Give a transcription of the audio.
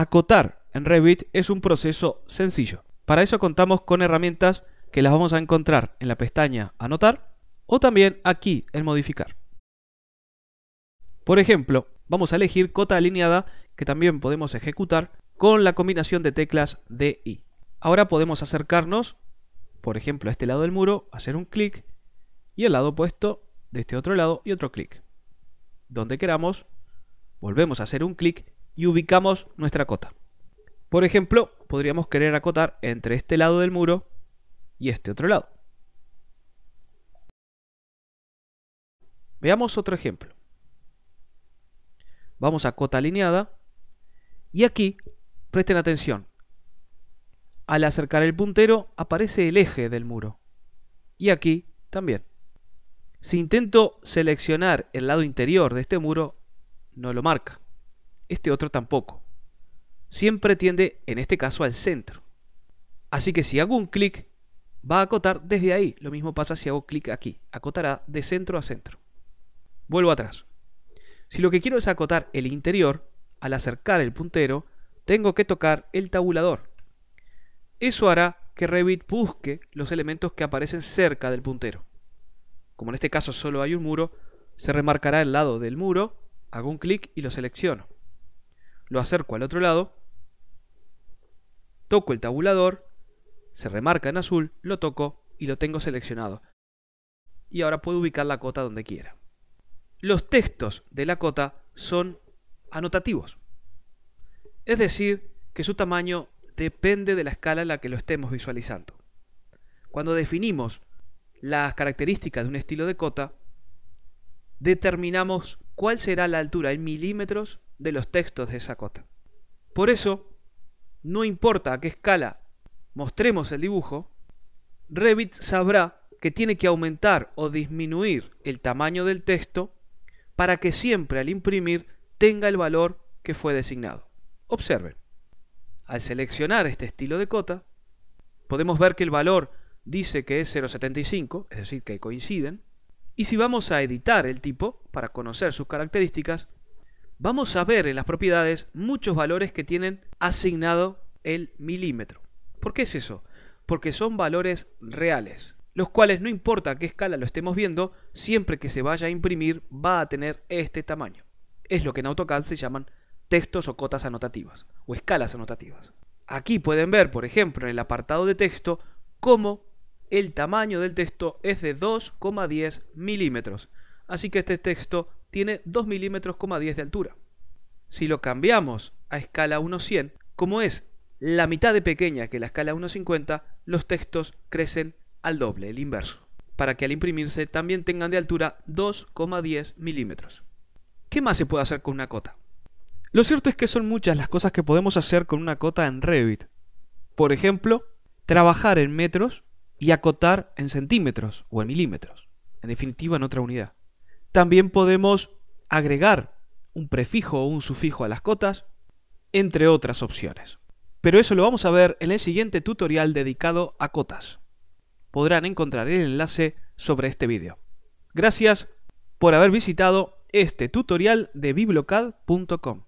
Acotar en Revit es un proceso sencillo. Para eso contamos con herramientas que las vamos a encontrar en la pestaña Anotar o también aquí en Modificar. Por ejemplo, vamos a elegir cota alineada que también podemos ejecutar con la combinación de teclas de y. Ahora podemos acercarnos, por ejemplo, a este lado del muro, hacer un clic y al lado opuesto de este otro lado y otro clic. Donde queramos, volvemos a hacer un clic y ubicamos nuestra cota. Por ejemplo, podríamos querer acotar entre este lado del muro y este otro lado. Veamos otro ejemplo. Vamos a cota alineada y aquí presten atención. Al acercar el puntero aparece el eje del muro y aquí también. Si intento seleccionar el lado interior de este muro, no lo marca este otro tampoco. Siempre tiende, en este caso, al centro. Así que si hago un clic, va a acotar desde ahí. Lo mismo pasa si hago clic aquí. Acotará de centro a centro. Vuelvo atrás. Si lo que quiero es acotar el interior, al acercar el puntero, tengo que tocar el tabulador. Eso hará que Revit busque los elementos que aparecen cerca del puntero. Como en este caso solo hay un muro, se remarcará el lado del muro, hago un clic y lo selecciono lo acerco al otro lado, toco el tabulador, se remarca en azul, lo toco y lo tengo seleccionado. Y ahora puedo ubicar la cota donde quiera. Los textos de la cota son anotativos. Es decir, que su tamaño depende de la escala en la que lo estemos visualizando. Cuando definimos las características de un estilo de cota, determinamos cuál será la altura en milímetros de los textos de esa cota. Por eso, no importa a qué escala mostremos el dibujo, Revit sabrá que tiene que aumentar o disminuir el tamaño del texto para que siempre al imprimir tenga el valor que fue designado. Observen, al seleccionar este estilo de cota, podemos ver que el valor dice que es 0.75, es decir, que coinciden, y si vamos a editar el tipo, para conocer sus características, vamos a ver en las propiedades muchos valores que tienen asignado el milímetro. ¿Por qué es eso? Porque son valores reales, los cuales no importa qué escala lo estemos viendo, siempre que se vaya a imprimir va a tener este tamaño. Es lo que en AutoCAD se llaman textos o cotas anotativas, o escalas anotativas. Aquí pueden ver, por ejemplo, en el apartado de texto, cómo el tamaño del texto es de 2,10 milímetros. Así que este texto tiene 2 milímetros, 10 de altura. Si lo cambiamos a escala 1.100, como es la mitad de pequeña que la escala 1.50, los textos crecen al doble, el inverso, para que al imprimirse también tengan de altura 2,10 milímetros. ¿Qué más se puede hacer con una cota? Lo cierto es que son muchas las cosas que podemos hacer con una cota en Revit. Por ejemplo, trabajar en metros y acotar en centímetros o en milímetros, en definitiva en otra unidad. También podemos agregar un prefijo o un sufijo a las cotas, entre otras opciones. Pero eso lo vamos a ver en el siguiente tutorial dedicado a cotas. Podrán encontrar el enlace sobre este vídeo. Gracias por haber visitado este tutorial de BibloCAD.com.